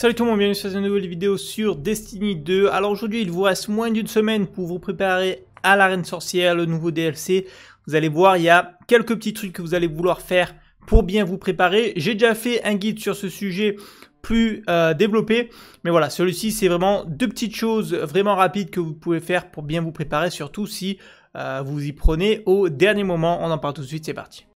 Salut tout le monde, bienvenue sur une nouvelle vidéo sur Destiny 2. Alors aujourd'hui, il vous reste moins d'une semaine pour vous préparer à l'arène sorcière, le nouveau DLC. Vous allez voir, il y a quelques petits trucs que vous allez vouloir faire pour bien vous préparer. J'ai déjà fait un guide sur ce sujet plus euh, développé, mais voilà, celui-ci c'est vraiment deux petites choses vraiment rapides que vous pouvez faire pour bien vous préparer, surtout si euh, vous y prenez au dernier moment. On en parle tout de suite, c'est parti.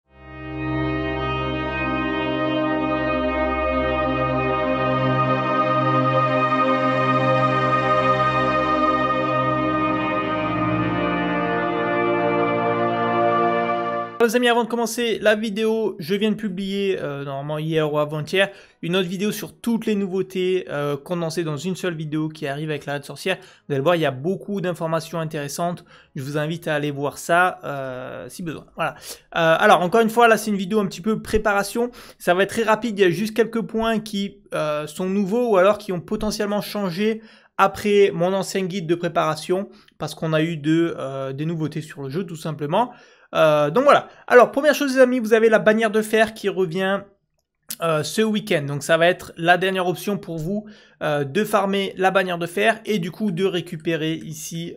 les amis, avant de commencer la vidéo, je viens de publier, euh, normalement hier ou avant-hier, une autre vidéo sur toutes les nouveautés euh, condensées dans une seule vidéo qui arrive avec la Red Sorcière. Vous allez voir, il y a beaucoup d'informations intéressantes. Je vous invite à aller voir ça euh, si besoin. Voilà. alors encore une fois, là c'est une vidéo un petit peu préparation. Ça va être très rapide, il y a juste quelques points qui sont nouveaux ou alors qui ont potentiellement changé après mon ancien guide de préparation parce qu'on a eu des nouveautés sur le jeu tout simplement. Euh, donc voilà. Alors, première chose, les amis, vous avez la bannière de fer qui revient euh, ce week-end. Donc ça va être la dernière option pour vous euh, de farmer la bannière de fer et du coup de récupérer ici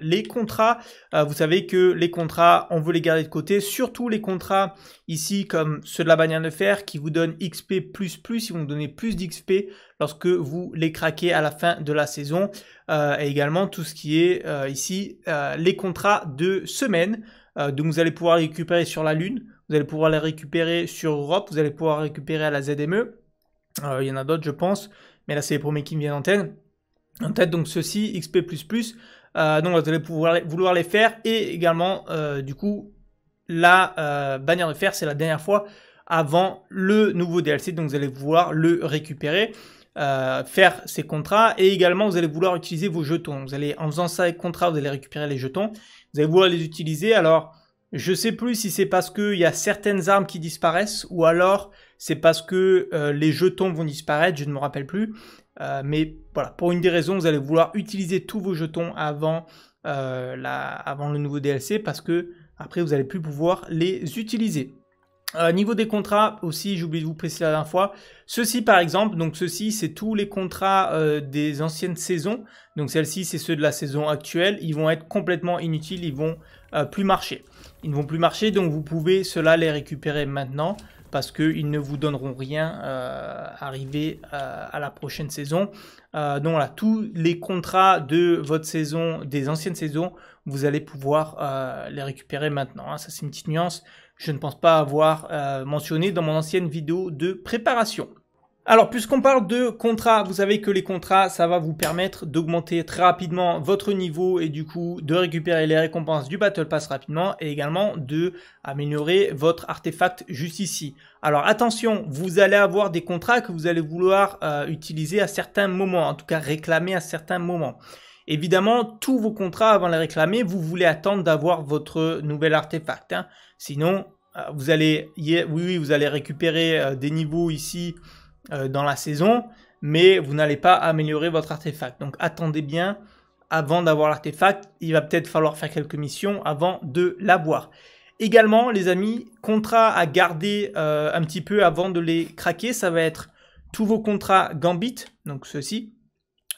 les contrats. vous savez que les contrats, on veut les garder de côté, surtout les contrats ici comme ceux de la bannière de fer qui vous donnent XP++, ils vont vous donner plus d'XP lorsque vous les craquez à la fin de la saison et également tout ce qui est ici les contrats de semaine. Euh, donc vous allez pouvoir les récupérer sur la Lune, vous allez pouvoir les récupérer sur Europe, vous allez pouvoir les récupérer à la ZME. Euh, il y en a d'autres, je pense, mais là, c'est les premiers qui me viennent en tête. En tête, donc ceci, XP++, euh, donc vous allez pouvoir vouloir les faire, et également, du coup, la bannière de fer, c'est la dernière fois avant le nouveau DLC, donc vous allez pouvoir le récupérer. Euh, faire ces contrats et également vous allez vouloir utiliser vos jetons. Vous allez, en faisant ça avec contrat, vous allez récupérer les jetons. Vous allez vouloir les utiliser. Alors, je sais plus si c'est parce qu'il y a certaines armes qui disparaissent ou alors c'est parce que euh, les jetons vont disparaître, je ne me rappelle plus. Euh, mais voilà, pour une des raisons, vous allez vouloir utiliser tous vos jetons avant, la, avant le nouveau DLC parce que après vous allez plus pouvoir les utiliser. Euh, niveau des contrats aussi, j'ai oublié de vous préciser la dernière fois. Ceci par exemple, donc ceci c'est tous les contrats euh, des anciennes saisons. Donc celle-ci c'est ceux de la saison actuelle. Ils vont être complètement inutiles, ils vont euh, plus marcher. Ils ne vont plus marcher, donc vous pouvez cela les récupérer maintenant parce qu'ils ne vous donneront rien arrivé à la prochaine saison. donc voilà, tous les contrats de votre saison, des anciennes saisons, vous allez pouvoir les récupérer maintenant. Hein. Ça c'est une petite nuance je ne pense pas avoir euh, mentionné dans mon ancienne vidéo de préparation. Alors, puisqu'on parle de contrats, vous savez que les contrats, ça va vous permettre d'augmenter très rapidement votre niveau et du coup de récupérer les récompenses du Battle Pass rapidement et également de améliorer votre artefact juste ici. Alors attention, vous allez avoir des contrats que vous allez vouloir euh, utiliser à certains moments, en tout cas réclamer à certains moments. Évidemment, tous vos contrats avant de les réclamer, vous voulez attendre d'avoir votre nouvel artefact. Hein. Sinon, euh, vous allez, oui, oui, vous allez récupérer euh, des niveaux ici euh, dans la saison, mais vous n'allez pas améliorer votre artefact. Donc attendez bien avant d'avoir l'artefact. Il va peut-être falloir faire quelques missions avant de l'avoir. Également, les amis, contrats à garder un petit peu avant de les craquer, ça va être tous vos contrats Gambit, donc ceci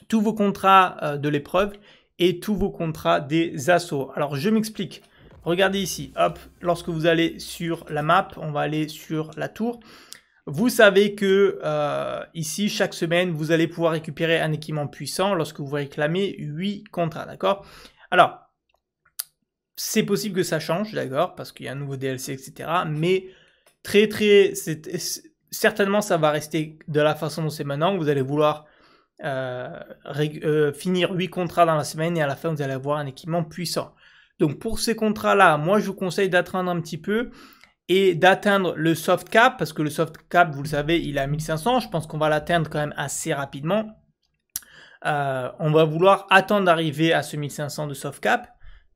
tous vos contrats euh, de l'épreuve et tous vos contrats des assauts. Alors je m'explique. Regardez ici, hop, lorsque vous allez sur la map, on va aller sur la tour. Vous savez que euh, ici, chaque semaine, vous allez pouvoir récupérer un équipement puissant lorsque vous réclamez 8 contrats, d'accord Alors, c'est possible que ça change, d'accord Parce qu'il y a un nouveau DLC, etc. Mais très, très, certainement, ça va rester de la façon dont c'est maintenant. Vous allez vouloir euh, euh, finir 8 contrats dans la semaine et à la fin, vous allez avoir un équipement puissant. Donc pour ces contrats-là, moi je vous conseille d'attendre un petit peu et d'atteindre le soft cap parce que le soft cap, vous le savez, il est à 1500. Je pense qu'on va l'atteindre quand même assez rapidement. Euh, on va vouloir attendre d'arriver à ce 1500 de soft cap.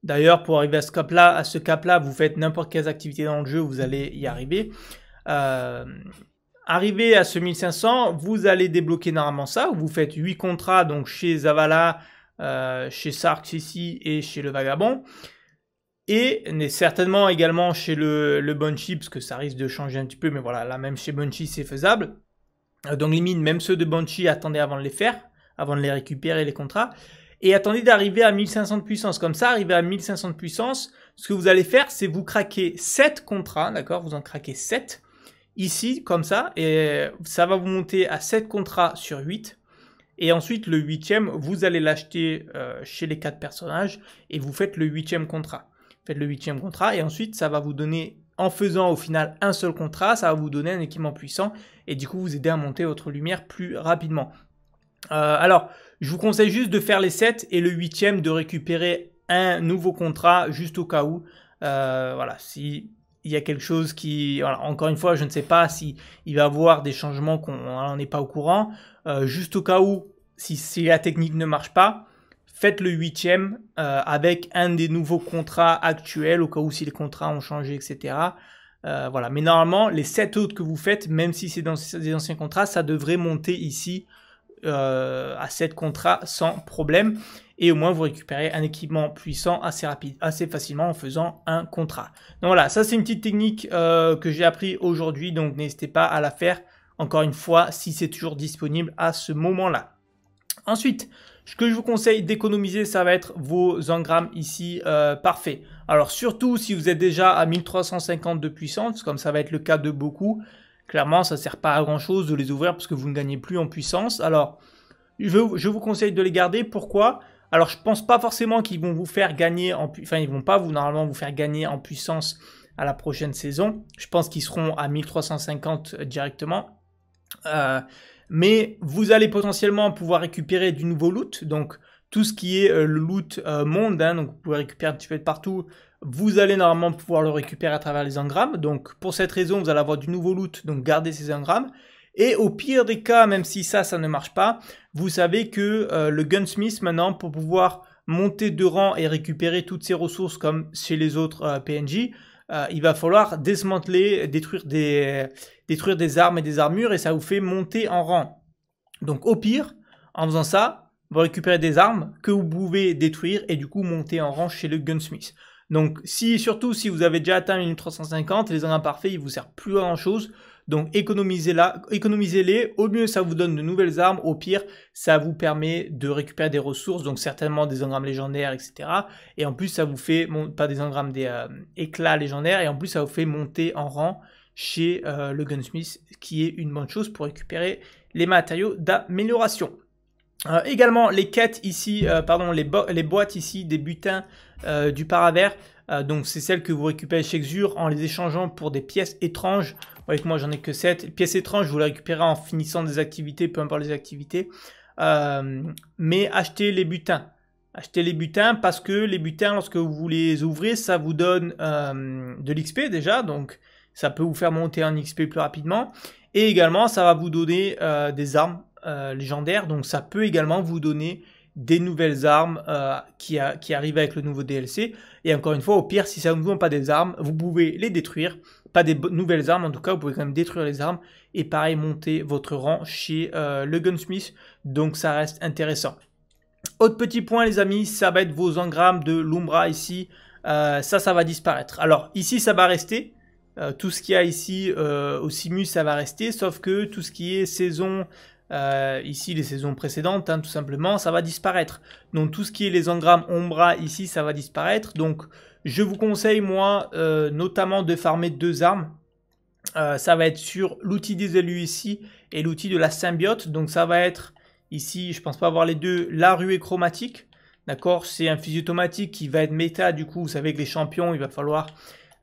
D'ailleurs, pour arriver à ce cap-là, à ce cap-là, vous faites n'importe quelle activité dans le jeu, vous allez y arriver. Arrivé à ce 1500, vous allez débloquer normalement ça. Vous faites 8 contrats donc chez Zavala, euh, chez Sarks ici et chez le Vagabond. Et certainement également chez le, le parce que ça risque de changer un petit peu, mais voilà, là même chez Bunchy c'est faisable. Euh, donc les mines, même ceux de Banshee, attendez avant de les faire, avant de les récupérer, les contrats. Et attendez d'arriver à 1500 de puissance. Comme ça, arrivé à 1500 de puissance, ce que vous allez faire, c'est vous craquer 7 contrats, d'accord Vous en craquez 7. Ici, comme ça, et ça va vous monter à 7 contrats sur 8. Et ensuite, le huitième, vous allez l'acheter euh, chez les quatre personnages et vous faites le huitième contrat. faites le huitième contrat et ensuite, ça va vous donner, en faisant au final un seul contrat, ça va vous donner un équipement puissant et du coup, vous aider à monter votre lumière plus rapidement. Euh, alors, je vous conseille juste de faire les 7 et le huitième de récupérer un nouveau contrat juste au cas où. Euh, voilà, si il y a quelque chose qui, encore une fois, je ne sais pas si il va avoir des changements qu'on n'est pas au courant. Euh, juste au cas où, si, la technique ne marche pas, faites le huitième euh, avec un des nouveaux contrats actuels, au cas où si les contrats ont changé, etc. Euh, voilà. Mais normalement, les sept autres que vous faites, même si c'est dans des anciens contrats, ça devrait monter ici euh, à 7 contrats sans problème. Et au moins, vous récupérez un équipement puissant assez rapide, assez facilement en faisant un contrat. Donc voilà, ça c'est une petite technique euh, que j'ai appris aujourd'hui. Donc n'hésitez pas à la faire, encore une fois, si c'est toujours disponible à ce moment-là. Ensuite, ce que je vous conseille d'économiser, ça va être vos engrammes ici euh, parfaits. Alors surtout si vous êtes déjà à 1350 de puissance, comme ça va être le cas de beaucoup, Clairement, ça ne sert pas à grand chose de les ouvrir parce que vous ne gagnez plus en puissance. Alors, je, vous conseille de les garder. Pourquoi Alors, je ne pense pas forcément qu'ils vont vous faire gagner en puissance. Enfin, ils vont pas vous, normalement, vous faire gagner en puissance à la prochaine saison. Je pense qu'ils seront à 1350 directement. Euh, mais vous allez potentiellement pouvoir récupérer du nouveau loot. Donc, tout ce qui est euh, le loot euh, monde. Hein. donc, vous pouvez récupérer un petit peu de partout. Vous allez normalement pouvoir le récupérer à travers les engrammes. Donc pour cette raison, vous allez avoir du nouveau loot, donc gardez ces engrammes. Et au pire des cas, même si ça, ça ne marche pas, vous savez que euh, le gunsmith maintenant, pour pouvoir monter de rang et récupérer toutes ses ressources comme chez les autres euh, PNJ, euh, il va falloir démanteler, détruire des, détruire des armes et des armures et ça vous fait monter en rang. Donc au pire, en faisant ça, vous récupérez des armes que vous pouvez détruire et du coup monter en rang chez le gunsmith. Donc, si, surtout si vous avez déjà atteint les 350, les engrammes parfaits, ils vous servent plus à grand chose. Donc, économisez-les. Économisez au mieux, ça vous donne de nouvelles armes. Au pire, ça vous permet de récupérer des ressources, donc certainement des engrammes légendaires, etc. Et en plus, ça vous fait, pas des engrammes, des euh, éclats légendaires. Et en plus, ça vous fait monter en rang chez euh, le gunsmith, qui est une bonne chose pour récupérer les matériaux d'amélioration. Euh, également les quêtes ici, euh, pardon, les, les, boîtes ici des butins euh, du paravers. donc c'est celles que vous récupérez chez Xur en les échangeant pour des pièces étranges. Vous voyez que moi j'en ai que 7. pièces étranges, vous les récupérez en finissant des activités, peu importe les activités. mais achetez les butins. Achetez les butins parce que les butins, lorsque vous les ouvrez, ça vous donne de l'XP déjà. Donc ça peut vous faire monter en XP plus rapidement. Et également, ça va vous donner des armes euh, légendaire donc ça peut également vous donner des nouvelles armes euh, qui, a, qui, arrivent avec le nouveau DLC. Et encore une fois, au pire, si ça ne vous donne pas des armes, vous pouvez les détruire. Pas des nouvelles armes, en tout cas, vous pouvez quand même détruire les armes. Et pareil, monter votre rang chez euh, le gunsmith. Donc ça reste intéressant. Autre petit point, les amis, ça va être vos engrammes de l'Umbra ici. ça, ça va disparaître. Alors ici, ça va rester. tout ce qu'il y a ici au Simus, ça va rester. Sauf que tout ce qui est saison, euh, ici les saisons précédentes, hein, tout simplement, ça va disparaître. Donc tout ce qui est les engrammes Ombra ici, ça va disparaître. Donc je vous conseille, moi, euh, notamment de farmer deux armes. Euh, ça va être sur l'outil des élus ici et l'outil de la symbiote. Donc ça va être ici, je pense pas avoir les deux, la ruée chromatique. D'accord C'est un fusil automatique qui va être méta, du coup, vous savez que les champions, il va falloir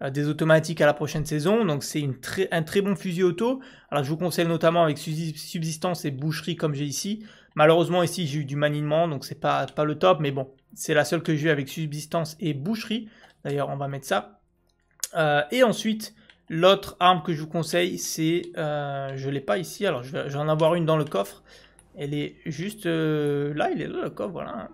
euh, des automatiques à la prochaine saison. Donc c'est très un très bon fusil auto. Alors je vous conseille notamment avec subsistance et boucherie comme j'ai ici. Malheureusement ici j'ai eu du maniement donc c'est pas, pas le top mais bon c'est la seule que j'ai eu avec subsistance et boucherie. D'ailleurs on va mettre ça. Euh, et ensuite l'autre arme que je vous conseille c'est, euh, je l'ai pas ici alors je vais, en avoir une dans le coffre. Elle est juste là, il est là le coffre voilà.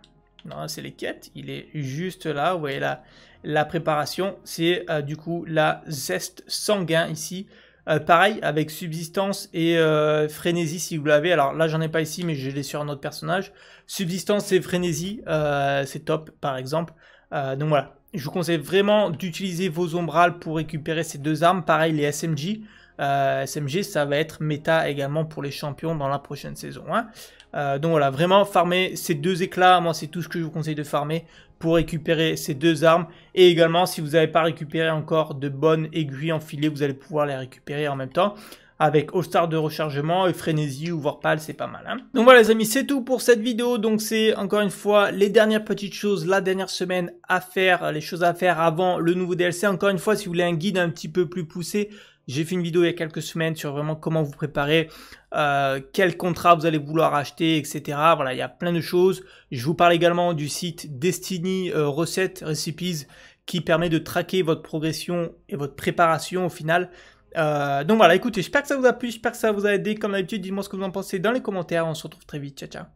Hein, c'est les quêtes. Il est juste là. Vous voyez la, la préparation. C'est euh, du coup la zeste sanguin ici. Euh, pareil avec subsistance et euh, frénésie si vous l'avez. Alors là j'en ai pas ici mais je l'ai sur un autre personnage. Subsistance et frénésie c'est top par exemple. donc voilà. Je vous conseille vraiment d'utiliser vos ombrales pour récupérer ces deux armes. Pareil les SMG. Euh, SMG, ça va être méta également pour les champions dans la prochaine saison. Hein. Euh, donc voilà, vraiment farmer ces deux éclats, moi c'est tout ce que je vous conseille de farmer pour récupérer ces deux armes. Et également, si vous n'avez pas récupéré encore de bonnes aiguilles enfilées, vous allez pouvoir les récupérer en même temps. Avec All Star de rechargement et Frénésie ou Warpal, c'est pas mal. Hein. Donc voilà les amis, c'est tout pour cette vidéo. Donc c'est encore une fois les dernières petites choses, la dernière semaine à faire, les choses à faire avant le nouveau DLC. Encore une fois, si vous voulez un guide un petit peu plus poussé, j'ai fait une vidéo il y a quelques semaines sur vraiment comment vous préparer, euh, quel contrat vous allez vouloir acheter, etc. Voilà, il y a plein de choses. Je vous parle également du site Destiny Recette euh, Recettes Recipes qui permet de traquer votre progression et votre préparation au final. Euh, donc voilà, écoutez, j'espère que ça vous a plu, j'espère que ça vous a aidé. Comme d'habitude, dites-moi ce que vous en pensez dans les commentaires. On se retrouve très vite. Ciao, ciao.